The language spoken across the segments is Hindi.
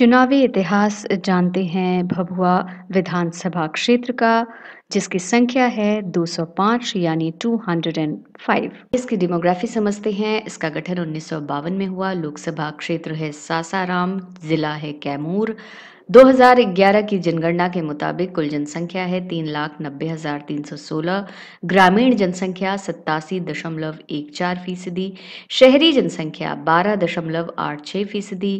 चुनावी इतिहास जानते हैं भभुआ विधानसभा क्षेत्र का जिसकी संख्या है 205 यानी 205। इसकी डेमोग्राफी समझते हैं इसका गठन उन्नीस में हुआ लोकसभा क्षेत्र है सासाराम जिला है कैमूर 2011 की जनगणना के मुताबिक कुल जनसंख्या है तीन लाख नब्बे हजार तीन सौ सोलह ग्रामीण जनसंख्या सत्तासी दशमलव एक चार फीसदी शहरी जनसंख्या बारह दशमलव आठ छः फीसदी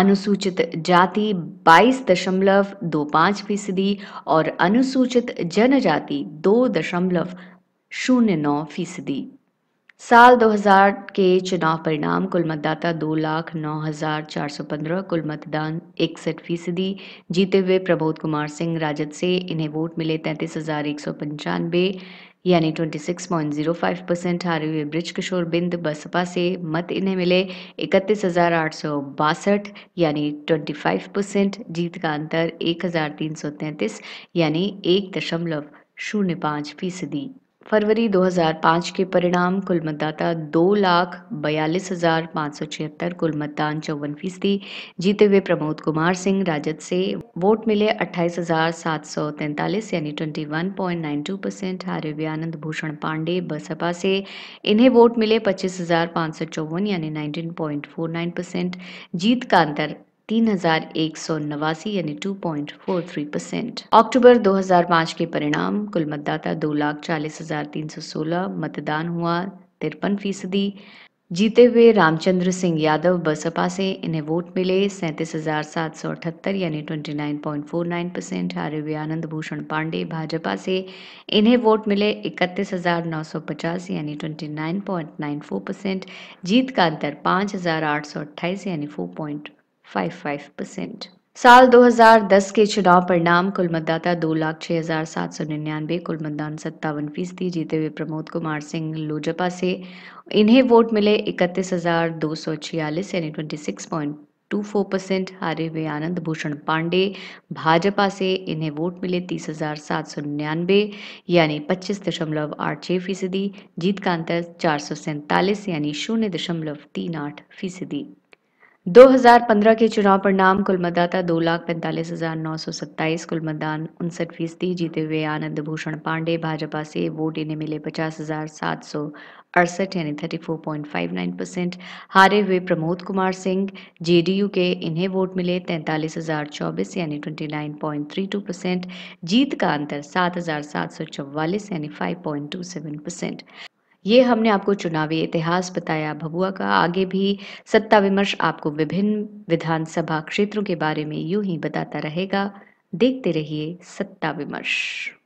अनुसूचित जाति बाईस दशमलव दो पाँच फीसदी और अनुसूचित जनजाति दो दशमलव शून्य नौ फीसदी साल 2000 के चुनाव परिणाम कुल मतदाता दो लाख नौ हजार चार सौ पंद्रह कुल मतदान इकसठ फीसदी जीते हुए प्रबोध कुमार सिंह राजद से इन्हें वोट मिले तैंतीस हजार एक सौ पंचानवे यानी 26.05 परसेंट हारे हुए ब्रिज किशोर बिंद बसपा से मत इन्हें मिले इकतीस हजार आठ सौ बासठ यानी 25 परसेंट जीत का अंतर एक हज़ार तीन सौ तैंतीस यानी एक दशमलव शून्य पाँच फीसदी फरवरी 2005 के परिणाम कुल मतदाता दो लाख बयालीस हजार पाँच सौ छिहत्तर कुल मतदान चौवन फीसदी जीते हुए प्रमोद कुमार सिंह राजद से वोट मिले अट्ठाईस हजार सात सौ तैंतालीस यानी twenty one point nine two percent हारे हुए आनंद भूषण पांडे बसपा से इन्हें वोट मिले पच्चीस हजार पाँच सौ चौवन यानी nineteen point four nine percent जीत का अंतर तीन हजार एक सौ नवासी यानी two point four three percent अक्टूबर 2005 के परिणाम कुल मतदाता दो लाख चालीस हजार तीन सौ सोलह मतदान हुआ तिरपन फीसदी जीते हुए रामचंद्र सिंह यादव बसपा से इन्हें वोट मिले सैंतीस हजार सात सौ अठहत्तर यानी twenty nine point four nine percent हारे हुए आनंद भूषण पांडे भाजपा से इन्हें वोट मिले इकतीस हजार नौ सौ पचास यानी twenty nine point nine four percent जीत का अंतर पाँच हजार आठ सौ अट्ठाईस यानी फोर पॉइंट फाइव परसेंट साल 2010 के चुनाव परिणाम कुल मतदाता दो लाख छः हज़ार सात सौ निन्यानवे कुल मतदान सत्तावन फीसदी जीते हुए प्रमोद कुमार सिंह लोजपा से इन्हें वोट मिले इकतीस हज़ार दो सौ छियालीस यानी twenty six point two four percent हारे हुए आनंद भूषण पांडे भाजपा से इन्हें वोट मिले तीस हज़ार सात सौ निन्यानवे यानी पच्चीस दशमलव आठ छः फीसदी जीत का अंतर चार सौ सैंतालीस यानी शून्य दशमलव तीन आठ फीसदी 2015 के चुनाव परिणाम कुल मतदाता दो लाख पैंतालीस हजार नौ सौ सत्ताईस कुल मतदान उनसठ फीसदी जीते हुए आनंद भूषण पांडे भाजपा से वोट इन्हें मिले पचास हजार सात सौ अड़सठ यानी thirty four point five nine percent हारे हुए प्रमोद कुमार सिंह जेडीयू के इन्हें वोट मिले तैंतालीस हजार चौबीस यानी twenty nine point three two percent जीत का अंतर सात हजार सात सौ चौवालीस यानी five point two seven percent ये हमने आपको चुनावी इतिहास बताया भभुआ का आगे भी सत्ता विमर्श आपको विभिन्न विधानसभा क्षेत्रों के बारे में यूं ही बताता रहेगा देखते रहिए सत्ता विमर्श